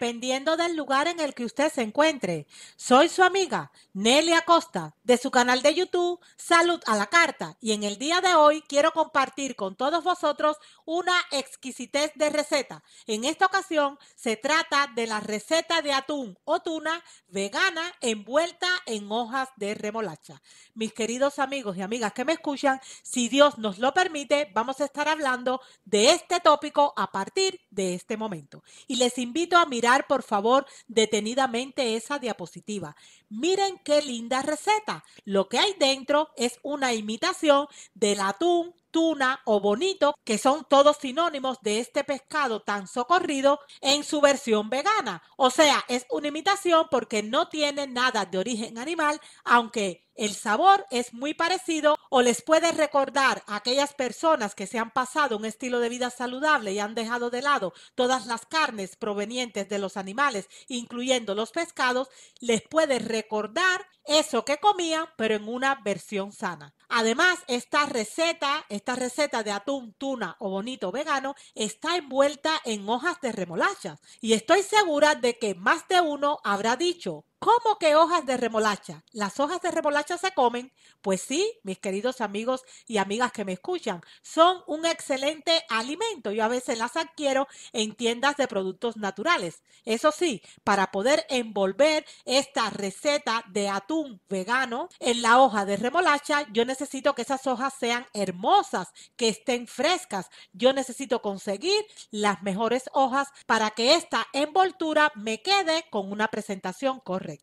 PNP dependiendo del lugar en el que usted se encuentre. Soy su amiga Nelly Acosta de su canal de YouTube Salud a la Carta y en el día de hoy quiero compartir con todos vosotros una exquisitez de receta. En esta ocasión se trata de la receta de atún o tuna vegana envuelta en hojas de remolacha. Mis queridos amigos y amigas que me escuchan, si Dios nos lo permite, vamos a estar hablando de este tópico a partir de este momento. Y les invito a mirar por favor, detenidamente esa diapositiva. Miren qué linda receta. Lo que hay dentro es una imitación del atún tuna o bonito, que son todos sinónimos de este pescado tan socorrido en su versión vegana. O sea, es una imitación porque no tiene nada de origen animal, aunque el sabor es muy parecido o les puede recordar a aquellas personas que se han pasado un estilo de vida saludable y han dejado de lado todas las carnes provenientes de los animales, incluyendo los pescados, les puede recordar eso que comían, pero en una versión sana. Además, esta receta, esta receta de atún, tuna o bonito vegano está envuelta en hojas de remolachas y estoy segura de que más de uno habrá dicho, ¿Cómo que hojas de remolacha? ¿Las hojas de remolacha se comen? Pues sí, mis queridos amigos y amigas que me escuchan, son un excelente alimento. Yo a veces las adquiero en tiendas de productos naturales. Eso sí, para poder envolver esta receta de atún vegano en la hoja de remolacha, yo necesito que esas hojas sean hermosas, que estén frescas. Yo necesito conseguir las mejores hojas para que esta envoltura me quede con una presentación correcta.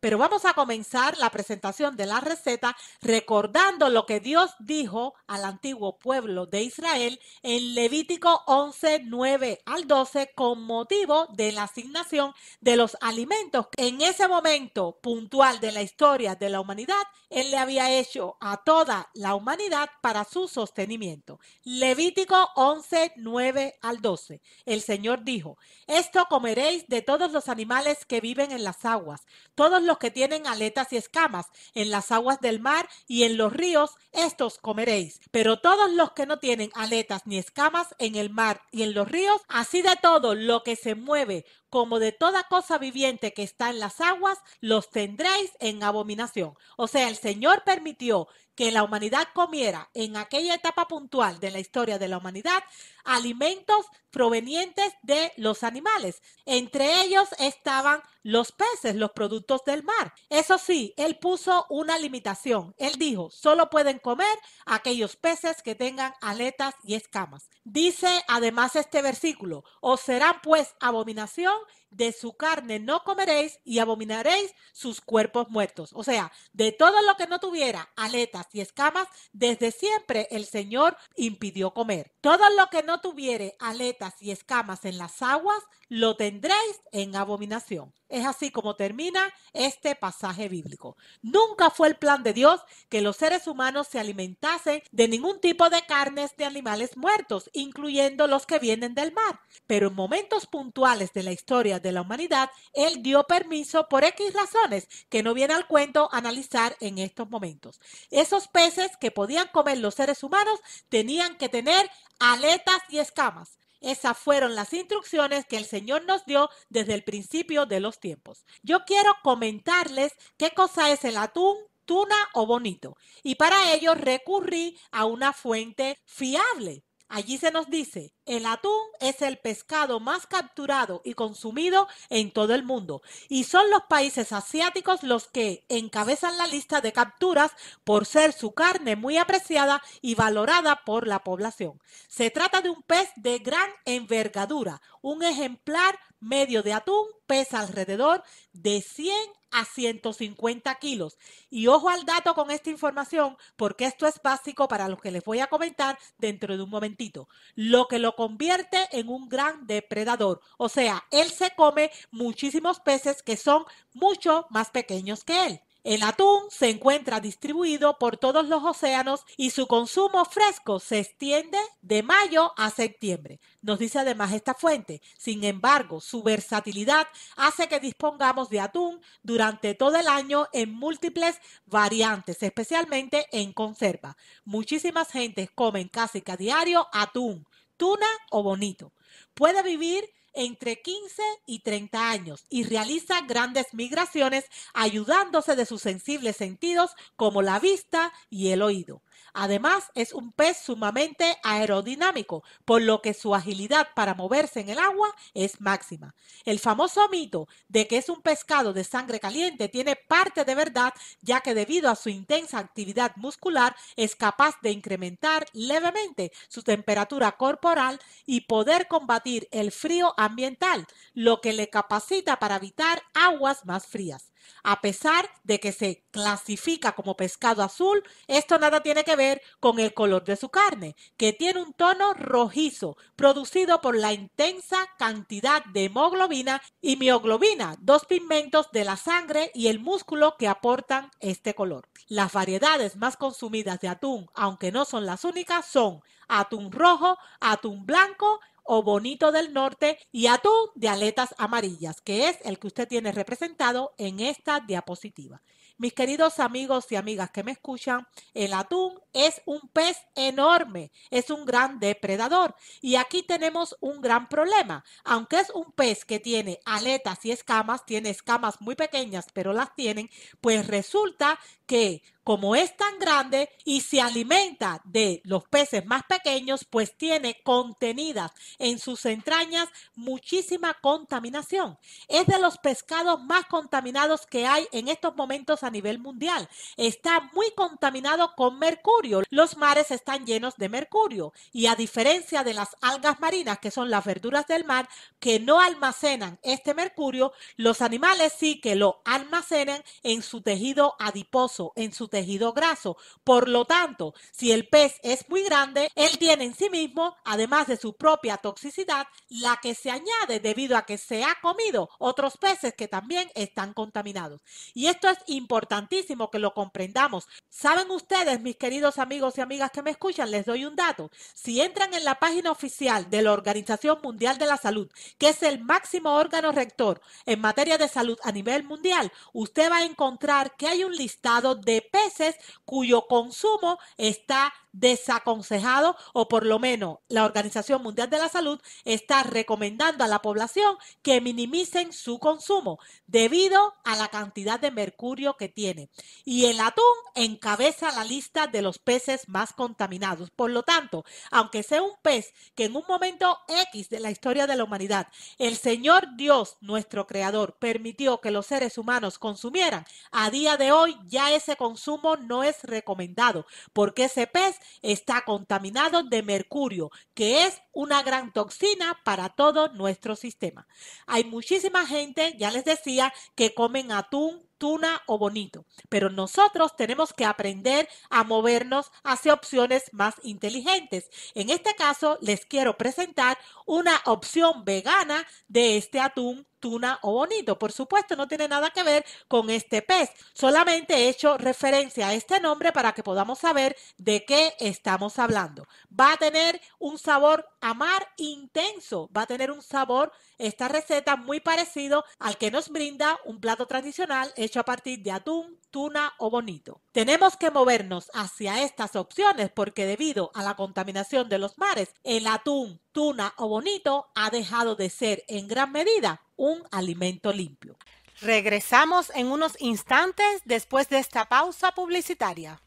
Pero vamos a comenzar la presentación de la receta recordando lo que Dios dijo al antiguo pueblo de Israel en Levítico 11, 9 al 12 con motivo de la asignación de los alimentos. En ese momento puntual de la historia de la humanidad, Él le había hecho a toda la humanidad para su sostenimiento. Levítico 11, 9 al 12. El Señor dijo, esto comeréis de todos los animales que viven en las aguas todos los que tienen aletas y escamas en las aguas del mar y en los ríos, estos comeréis. Pero todos los que no tienen aletas ni escamas en el mar y en los ríos, así de todo lo que se mueve como de toda cosa viviente que está en las aguas, los tendréis en abominación. O sea, el Señor permitió que la humanidad comiera en aquella etapa puntual de la historia de la humanidad alimentos provenientes de los animales. Entre ellos estaban los peces, los productos del mar. Eso sí, él puso una limitación. Él dijo, solo pueden comer aquellos peces que tengan aletas y escamas. Dice además este versículo, o serán pues abominación de su carne no comeréis y abominaréis sus cuerpos muertos. O sea, de todo lo que no tuviera aletas y escamas, desde siempre el Señor impidió comer. Todo lo que no tuviere aletas y escamas en las aguas, lo tendréis en abominación. Es así como termina este pasaje bíblico. Nunca fue el plan de Dios que los seres humanos se alimentasen de ningún tipo de carnes de animales muertos, incluyendo los que vienen del mar. Pero en momentos puntuales de la historia de la humanidad, Él dio permiso por X razones que no viene al cuento analizar en estos momentos. Esos peces que podían comer los seres humanos tenían que tener aletas y escamas. Esas fueron las instrucciones que el Señor nos dio desde el principio de los tiempos. Yo quiero comentarles qué cosa es el atún tuna o bonito. Y para ello recurrí a una fuente fiable. Allí se nos dice, el atún es el pescado más capturado y consumido en todo el mundo y son los países asiáticos los que encabezan la lista de capturas por ser su carne muy apreciada y valorada por la población. Se trata de un pez de gran envergadura. Un ejemplar medio de atún pesa alrededor de 100 a 150 kilos. Y ojo al dato con esta información, porque esto es básico para lo que les voy a comentar dentro de un momentito. Lo que lo convierte en un gran depredador. O sea, él se come muchísimos peces que son mucho más pequeños que él. El atún se encuentra distribuido por todos los océanos y su consumo fresco se extiende de mayo a septiembre, nos dice además esta fuente. Sin embargo, su versatilidad hace que dispongamos de atún durante todo el año en múltiples variantes, especialmente en conserva. Muchísimas gentes comen casi cada día diario atún, tuna o bonito. Puede vivir entre 15 y 30 años y realiza grandes migraciones ayudándose de sus sensibles sentidos como la vista y el oído. Además, es un pez sumamente aerodinámico, por lo que su agilidad para moverse en el agua es máxima. El famoso mito de que es un pescado de sangre caliente tiene parte de verdad, ya que debido a su intensa actividad muscular es capaz de incrementar levemente su temperatura corporal y poder combatir el frío ambiental, lo que le capacita para evitar aguas más frías. A pesar de que se clasifica como pescado azul, esto nada tiene que ver con el color de su carne, que tiene un tono rojizo, producido por la intensa cantidad de hemoglobina y mioglobina, dos pigmentos de la sangre y el músculo que aportan este color. Las variedades más consumidas de atún, aunque no son las únicas, son atún rojo, atún blanco o bonito del norte y atún de aletas amarillas, que es el que usted tiene representado en esta diapositiva. Mis queridos amigos y amigas que me escuchan, el atún es un pez enorme, es un gran depredador. Y aquí tenemos un gran problema. Aunque es un pez que tiene aletas y escamas, tiene escamas muy pequeñas, pero las tienen, pues resulta que como es tan grande y se alimenta de los peces más pequeños, pues tiene contenidas en sus entrañas muchísima contaminación. Es de los pescados más contaminados que hay en estos momentos nivel mundial. Está muy contaminado con mercurio. Los mares están llenos de mercurio y a diferencia de las algas marinas, que son las verduras del mar, que no almacenan este mercurio, los animales sí que lo almacenan en su tejido adiposo, en su tejido graso. Por lo tanto, si el pez es muy grande, él tiene en sí mismo, además de su propia toxicidad, la que se añade debido a que se ha comido otros peces que también están contaminados. Y esto es importante importantísimo que lo comprendamos. Saben ustedes, mis queridos amigos y amigas que me escuchan, les doy un dato. Si entran en la página oficial de la Organización Mundial de la Salud, que es el máximo órgano rector en materia de salud a nivel mundial, usted va a encontrar que hay un listado de peces cuyo consumo está desaconsejado o por lo menos la Organización Mundial de la Salud está recomendando a la población que minimicen su consumo debido a la cantidad de mercurio que tiene. Y el atún encabeza la lista de los peces más contaminados. Por lo tanto, aunque sea un pez que en un momento X de la historia de la humanidad, el Señor Dios, nuestro Creador, permitió que los seres humanos consumieran, a día de hoy ya ese consumo no es recomendado porque ese pez está contaminado de mercurio, que es una gran toxina para todo nuestro sistema. Hay muchísima gente, ya les decía, que comen atún, tuna o bonito, pero nosotros tenemos que aprender a movernos hacia opciones más inteligentes. En este caso, les quiero presentar una opción vegana de este atún tuna o bonito. Por supuesto, no tiene nada que ver con este pez. Solamente he hecho referencia a este nombre para que podamos saber de qué estamos hablando. Va a tener un sabor amar intenso. Va a tener un sabor, esta receta, muy parecido al que nos brinda un plato tradicional hecho a partir de atún, Tuna o Bonito. Tenemos que movernos hacia estas opciones porque debido a la contaminación de los mares, el atún, tuna o bonito ha dejado de ser en gran medida un alimento limpio. Regresamos en unos instantes después de esta pausa publicitaria.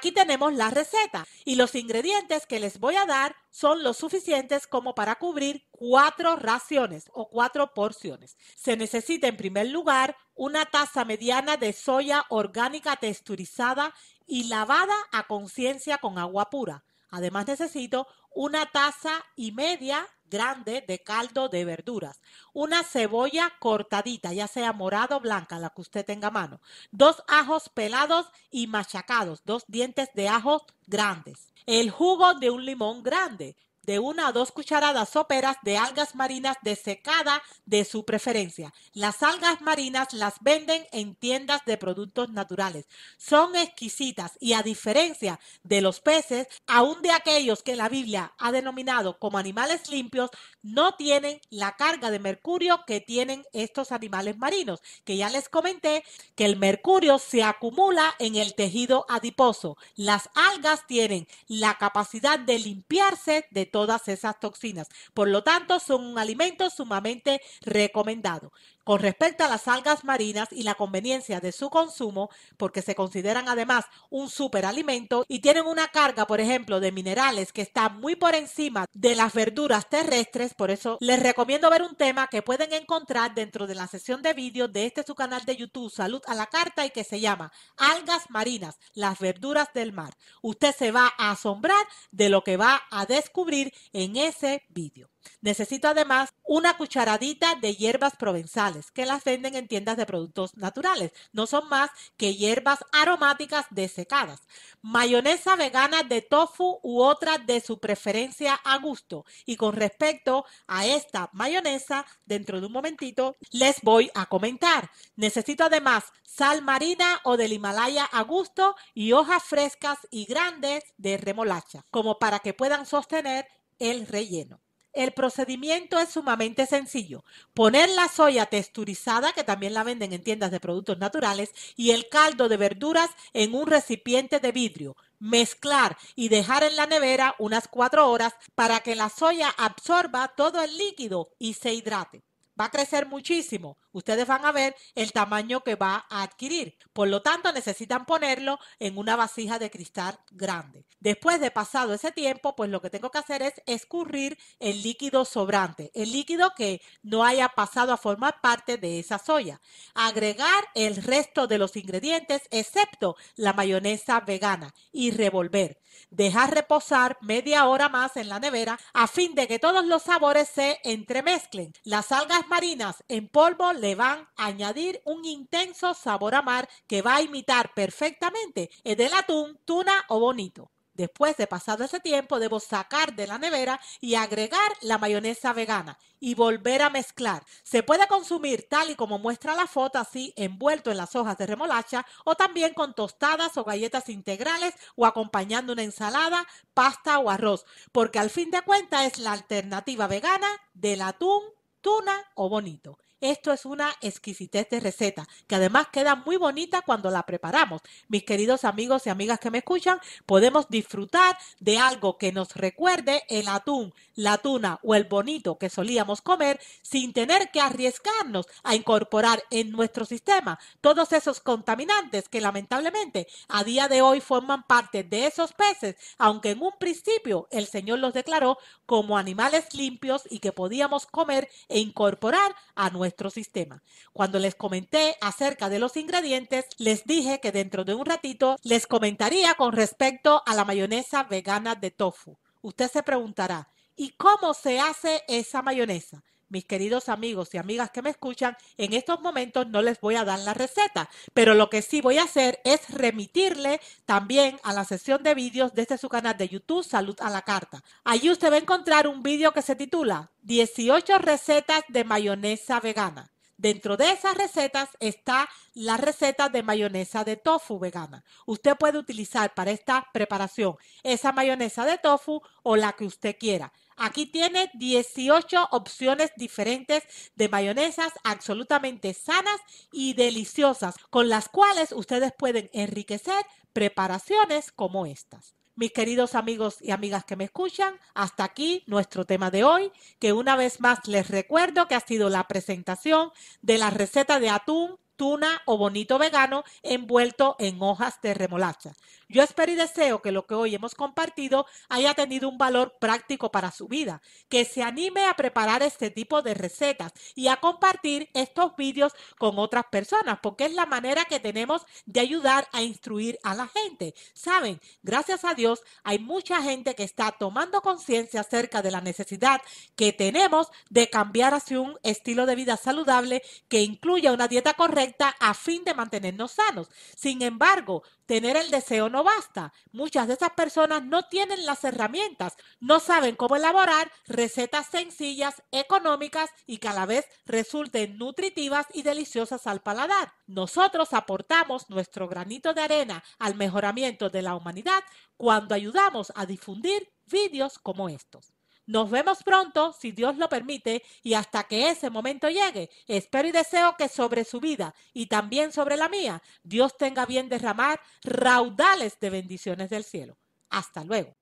Aquí tenemos la receta y los ingredientes que les voy a dar son los suficientes como para cubrir cuatro raciones o cuatro porciones. Se necesita en primer lugar una taza mediana de soya orgánica texturizada y lavada a conciencia con agua pura. Además necesito una taza y media grande de caldo de verduras, una cebolla cortadita, ya sea morada o blanca, la que usted tenga a mano, dos ajos pelados y machacados, dos dientes de ajos grandes, el jugo de un limón grande, de una a dos cucharadas soperas de algas marinas desecada de su preferencia. Las algas marinas las venden en tiendas de productos naturales. Son exquisitas y a diferencia de los peces, aun de aquellos que la Biblia ha denominado como animales limpios, no tienen la carga de mercurio que tienen estos animales marinos, que ya les comenté que el mercurio se acumula en el tejido adiposo. Las algas tienen la capacidad de limpiarse de todas esas toxinas. Por lo tanto, son un alimento sumamente recomendado con respecto a las algas marinas y la conveniencia de su consumo, porque se consideran además un superalimento y tienen una carga, por ejemplo, de minerales que está muy por encima de las verduras terrestres. Por eso les recomiendo ver un tema que pueden encontrar dentro de la sesión de vídeo de este su canal de YouTube Salud a la Carta y que se llama Algas Marinas, las verduras del mar. Usted se va a asombrar de lo que va a descubrir en ese vídeo. Necesito además una cucharadita de hierbas provenzales que las venden en tiendas de productos naturales. No son más que hierbas aromáticas desecadas. Mayonesa vegana de tofu u otra de su preferencia a gusto. Y con respecto a esta mayonesa, dentro de un momentito les voy a comentar. Necesito además sal marina o del Himalaya a gusto y hojas frescas y grandes de remolacha, como para que puedan sostener el relleno. El procedimiento es sumamente sencillo. Poner la soya texturizada, que también la venden en tiendas de productos naturales, y el caldo de verduras en un recipiente de vidrio. Mezclar y dejar en la nevera unas cuatro horas para que la soya absorba todo el líquido y se hidrate va a crecer muchísimo, ustedes van a ver el tamaño que va a adquirir. Por lo tanto, necesitan ponerlo en una vasija de cristal grande. Después de pasado ese tiempo, pues lo que tengo que hacer es escurrir el líquido sobrante, el líquido que no haya pasado a formar parte de esa soya. Agregar el resto de los ingredientes, excepto la mayonesa vegana, y revolver. Dejar reposar media hora más en la nevera a fin de que todos los sabores se entremezclen. Las algas marinas en polvo le van a añadir un intenso sabor a mar que va a imitar perfectamente el del atún, tuna o bonito. Después de pasado ese tiempo, debo sacar de la nevera y agregar la mayonesa vegana y volver a mezclar. Se puede consumir tal y como muestra la foto, así envuelto en las hojas de remolacha o también con tostadas o galletas integrales o acompañando una ensalada, pasta o arroz, porque al fin de cuentas es la alternativa vegana del atún tuna o bonito. Esto es una exquisitez de receta que además queda muy bonita cuando la preparamos. Mis queridos amigos y amigas que me escuchan, podemos disfrutar de algo que nos recuerde el atún, la tuna o el bonito que solíamos comer sin tener que arriesgarnos a incorporar en nuestro sistema todos esos contaminantes que lamentablemente a día de hoy forman parte de esos peces, aunque en un principio el Señor los declaró como animales limpios y que podíamos comer e incorporar a nuestro sistema. Cuando les comenté acerca de los ingredientes, les dije que dentro de un ratito les comentaría con respecto a la mayonesa vegana de tofu. Usted se preguntará, ¿y cómo se hace esa mayonesa? mis queridos amigos y amigas que me escuchan, en estos momentos no les voy a dar la receta, pero lo que sí voy a hacer es remitirle también a la sesión de vídeos desde su canal de YouTube Salud a la Carta. Allí usted va a encontrar un vídeo que se titula 18 recetas de mayonesa vegana. Dentro de esas recetas está la receta de mayonesa de tofu vegana. Usted puede utilizar para esta preparación esa mayonesa de tofu o la que usted quiera. Aquí tiene 18 opciones diferentes de mayonesas absolutamente sanas y deliciosas, con las cuales ustedes pueden enriquecer preparaciones como estas. Mis queridos amigos y amigas que me escuchan, hasta aquí nuestro tema de hoy, que una vez más les recuerdo que ha sido la presentación de la receta de atún tuna o bonito vegano envuelto en hojas de remolacha. Yo espero y deseo que lo que hoy hemos compartido haya tenido un valor práctico para su vida, que se anime a preparar este tipo de recetas y a compartir estos vídeos con otras personas, porque es la manera que tenemos de ayudar a instruir a la gente. Saben, gracias a Dios hay mucha gente que está tomando conciencia acerca de la necesidad que tenemos de cambiar hacia un estilo de vida saludable que incluya una dieta correcta a fin de mantenernos sanos. Sin embargo, tener el deseo no basta. Muchas de esas personas no tienen las herramientas, no saben cómo elaborar recetas sencillas, económicas y que a la vez resulten nutritivas y deliciosas al paladar. Nosotros aportamos nuestro granito de arena al mejoramiento de la humanidad cuando ayudamos a difundir vídeos como estos. Nos vemos pronto, si Dios lo permite, y hasta que ese momento llegue, espero y deseo que sobre su vida y también sobre la mía, Dios tenga bien derramar raudales de bendiciones del cielo. Hasta luego.